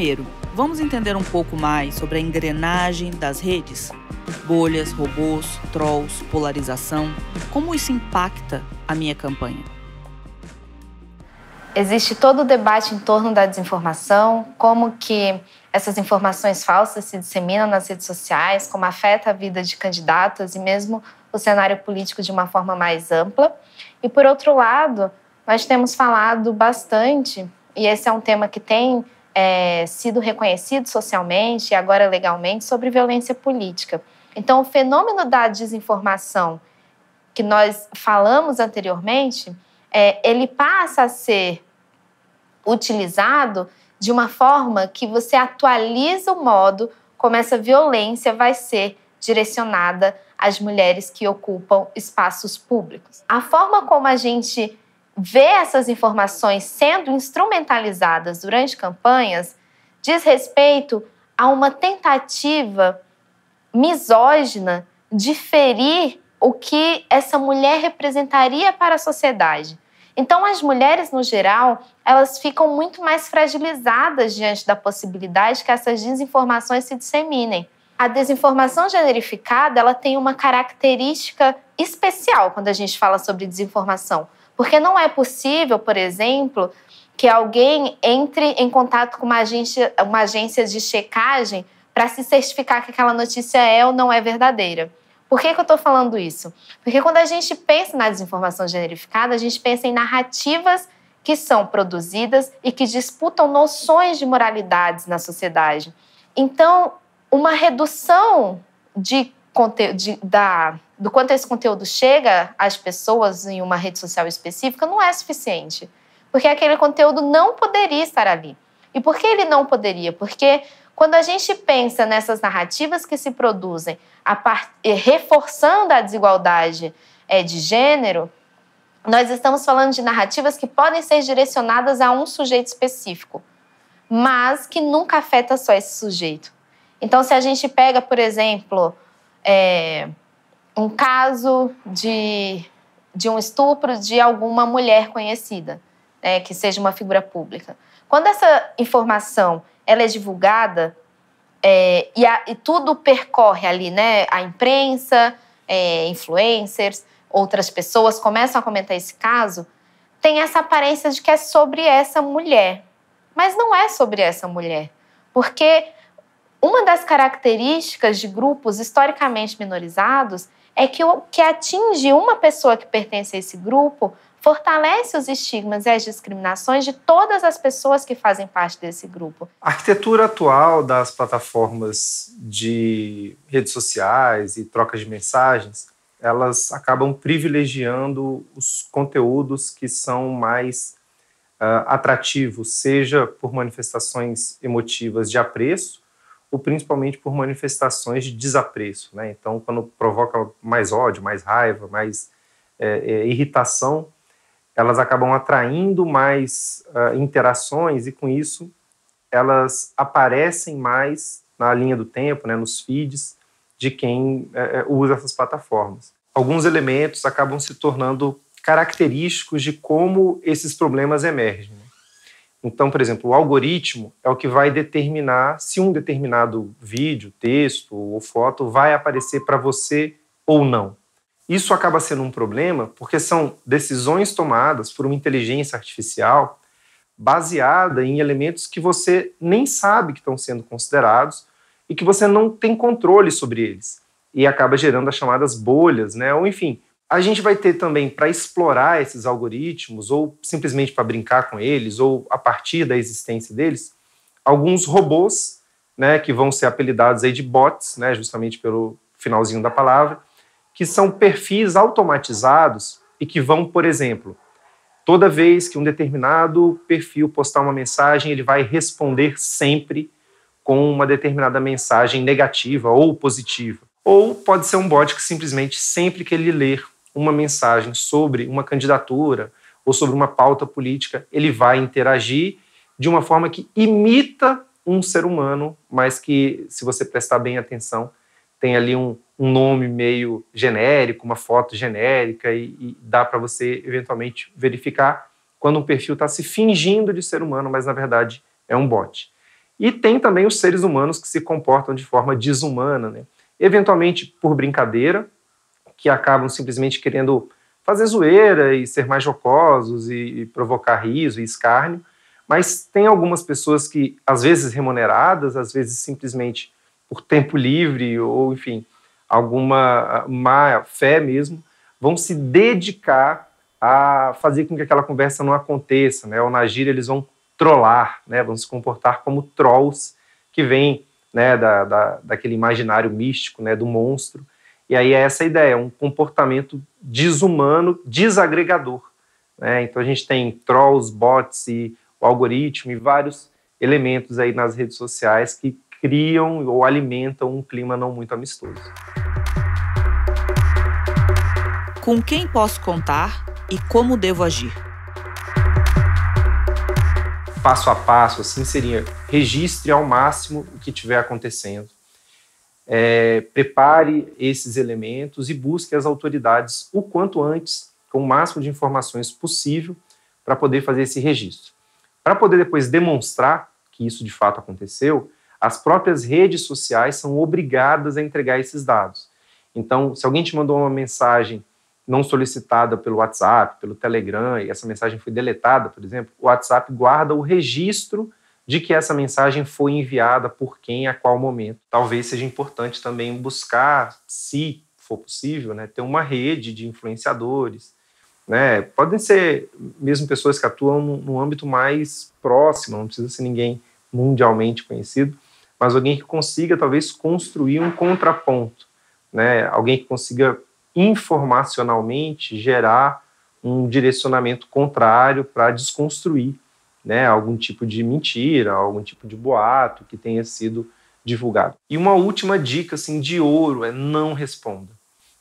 Primeiro, vamos entender um pouco mais sobre a engrenagem das redes. Bolhas, robôs, trolls, polarização. Como isso impacta a minha campanha? Existe todo o debate em torno da desinformação, como que essas informações falsas se disseminam nas redes sociais, como afeta a vida de candidatos e mesmo o cenário político de uma forma mais ampla. E por outro lado, nós temos falado bastante, e esse é um tema que tem é, sido reconhecido socialmente e agora legalmente sobre violência política. Então, o fenômeno da desinformação que nós falamos anteriormente, é, ele passa a ser utilizado de uma forma que você atualiza o modo como essa violência vai ser direcionada às mulheres que ocupam espaços públicos. A forma como a gente ver essas informações sendo instrumentalizadas durante campanhas diz respeito a uma tentativa misógina de ferir o que essa mulher representaria para a sociedade. Então, as mulheres, no geral, elas ficam muito mais fragilizadas diante da possibilidade que essas desinformações se disseminem. A desinformação generificada ela tem uma característica especial quando a gente fala sobre desinformação porque não é possível, por exemplo, que alguém entre em contato com uma agência, uma agência de checagem para se certificar que aquela notícia é ou não é verdadeira. Por que, que eu estou falando isso? Porque quando a gente pensa na desinformação generificada, a gente pensa em narrativas que são produzidas e que disputam noções de moralidades na sociedade. Então, uma redução de, de, da do quanto esse conteúdo chega às pessoas em uma rede social específica não é suficiente. Porque aquele conteúdo não poderia estar ali. E por que ele não poderia? Porque quando a gente pensa nessas narrativas que se produzem part... Eh, reforçando a desigualdade é, de gênero, nós estamos falando de narrativas que podem ser direcionadas a um sujeito específico, mas que nunca afeta só esse sujeito. Então, se a gente pega, por exemplo, é, um caso de, de um estupro de alguma mulher conhecida, né, que seja uma figura pública. Quando essa informação ela é divulgada é, e, a, e, tudo percorre ali, né, a imprensa, é, influencers, outras pessoas começam a comentar esse caso, tem essa aparência de que é sobre essa mulher. Mas não é sobre essa mulher. Porque uma das características de grupos historicamente minorizados é que o que atinge uma pessoa que pertence a esse grupo fortalece os estigmas e as discriminações de todas as pessoas que fazem parte desse grupo. A arquitetura atual das plataformas de redes sociais e trocas de mensagens, elas acabam privilegiando os conteúdos que são mais uh, atrativos, seja por manifestações emotivas de apreço ou principalmente por manifestações de desapreço. Né? Então, quando provoca mais ódio, mais raiva, mais é, é, irritação, elas acabam atraindo mais uh, interações e, com isso, elas aparecem mais na linha do tempo, né, nos feeds de quem é, é usa essas plataformas. Alguns elementos acabam se tornando característicos de como esses problemas emergem. Né? Então, por exemplo, o algoritmo é o que vai determinar se um determinado vídeo, texto ou foto vai aparecer para você ou não. Isso acaba sendo um problema porque são decisões tomadas por uma inteligência artificial baseada em elementos que você nem sabe que estão sendo considerados e que você não tem controle sobre eles. E acaba gerando as chamadas bolhas, né? Ou enfim, a gente vai ter também para explorar esses algoritmos, ou simplesmente para brincar com eles, ou a partir da existência deles, alguns robôs, né, que vão ser apelidados aí de bots, né, justamente pelo finalzinho da palavra, que são perfis automatizados e que vão, por exemplo, toda vez que um determinado perfil postar uma mensagem, ele vai responder sempre com uma determinada mensagem negativa ou positiva. Ou pode ser um bot que simplesmente sempre que ele ler uma mensagem sobre uma candidatura ou sobre uma pauta política, ele vai interagir de uma forma que imita um ser humano, mas que, se você prestar bem atenção, tem ali um, um nome meio genérico, uma foto genérica, e, e dá para você eventualmente verificar quando um perfil está se fingindo de ser humano, mas na verdade é um bot. E tem também os seres humanos que se comportam de forma desumana, né? eventualmente por brincadeira, que acabam simplesmente querendo fazer zoeira e ser mais jocosos e, e provocar riso e escárnio, mas tem algumas pessoas que, às vezes remuneradas, às vezes simplesmente por tempo livre ou, enfim, alguma má fé mesmo, vão se dedicar a fazer com que aquela conversa não aconteça, né? Ou na gíria eles vão trollar, né? Vão se comportar como trolls que vêm, né? Da, da, daquele imaginário místico, né? Do monstro e aí é essa ideia, um comportamento desumano, desagregador. Né? Então a gente tem trolls, bots e o algoritmo e vários elementos aí nas redes sociais que criam ou alimentam um clima não muito amistoso. Com quem posso contar e como devo agir? Passo a passo, assim seria: registre ao máximo o que estiver acontecendo é, prepare esses elementos e busque as autoridades o quanto antes, com o máximo de informações possível, para poder fazer esse registro. Para poder depois demonstrar que isso de fato aconteceu, as próprias redes sociais são obrigadas a entregar esses dados. Então, se alguém te mandou uma mensagem não solicitada pelo WhatsApp, pelo Telegram, e essa mensagem foi deletada, por exemplo, o WhatsApp guarda o registro de que essa mensagem foi enviada por quem, a qual momento. Talvez seja importante também buscar, se for possível, né, ter uma rede de influenciadores. Né? Podem ser mesmo pessoas que atuam no âmbito mais próximo, não precisa ser ninguém mundialmente conhecido, mas alguém que consiga talvez construir um contraponto, né? Alguém que consiga informacionalmente gerar um direcionamento contrário para desconstruir né, algum tipo de mentira, algum tipo de boato que tenha sido divulgado. E uma última dica assim de ouro é não responda,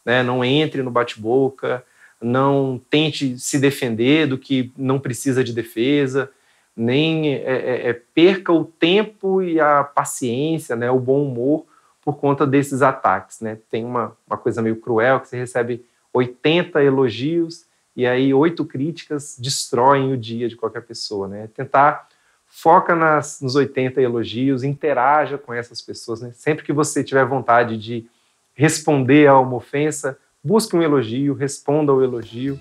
né? Não entre no bate-boca, não tente se defender do que não precisa de defesa, nem é, é, é perca o tempo e a paciência, né, o bom humor por conta desses ataques, né? Tem uma, uma coisa meio cruel que você recebe 80 elogios e aí oito críticas destroem o dia de qualquer pessoa, né? Tentar foca nas, nos 80 elogios, interaja com essas pessoas, né? Sempre que você tiver vontade de responder a uma ofensa, busque um elogio, responda ao elogio.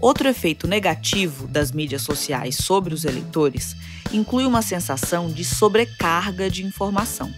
Outro efeito negativo das mídias sociais sobre os eleitores inclui uma sensação de sobrecarga de informação.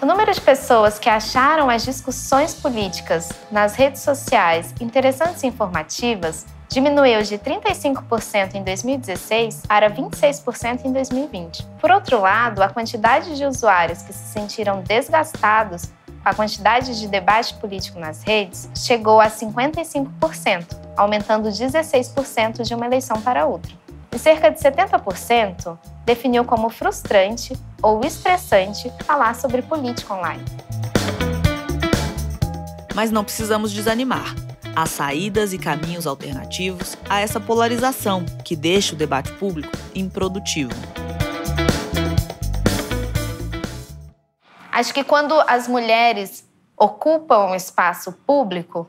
O número de pessoas que acharam as discussões políticas nas redes sociais interessantes e informativas diminuiu de 35% em 2016 para 26% em 2020. Por outro lado, a quantidade de usuários que se sentiram desgastados com a quantidade de debate político nas redes chegou a 55%, aumentando 16% de uma eleição para outra e cerca de 70% definiu como frustrante ou estressante falar sobre política online. Mas não precisamos desanimar. Há saídas e caminhos alternativos a essa polarização que deixa o debate público improdutivo. Acho que quando as mulheres ocupam o espaço público,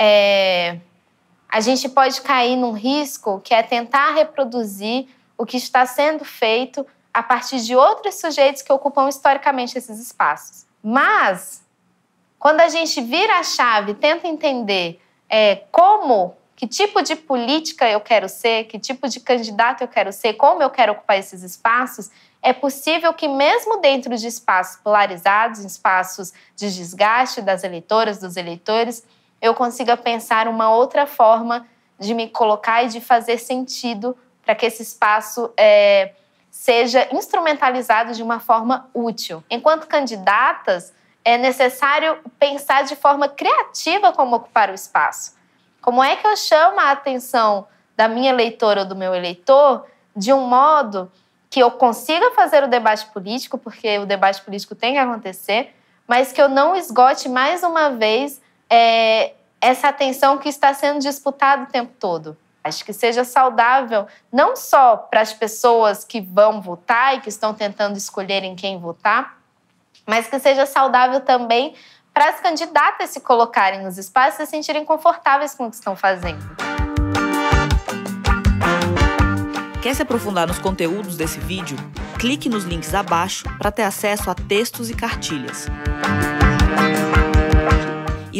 é, a gente pode cair num risco que é tentar reproduzir o que está sendo feito a partir de outros sujeitos que ocupam historicamente esses espaços. Mas, quando a gente vira a chave, tenta entender é, como, que tipo de política eu quero ser, que tipo de candidato eu quero ser, como eu quero ocupar esses espaços, é possível que, mesmo dentro de espaços polarizados, espaços de desgaste das eleitoras, dos eleitores, eu consiga pensar uma outra forma de me colocar e de fazer sentido para que esse espaço é, seja instrumentalizado de uma forma útil. Enquanto candidatas, é necessário pensar de forma criativa como ocupar o espaço. Como é que eu chamo a atenção da minha eleitora ou do meu eleitor de um modo que eu consiga fazer o debate político, porque o debate político tem que acontecer, mas que eu não esgote mais uma vez é, essa atenção que está sendo disputada o tempo todo. Acho que seja saudável não só para as pessoas que vão votar e que estão tentando escolher em quem votar, mas que seja saudável também para as candidatas se colocarem nos espaços e se sentirem confortáveis com o que estão fazendo. Quer se aprofundar nos conteúdos desse vídeo? Clique nos links abaixo para ter acesso a textos e cartilhas.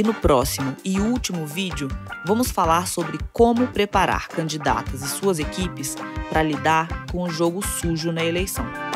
E no próximo e último vídeo, vamos falar sobre como preparar candidatas e suas equipes para lidar com o jogo sujo na eleição.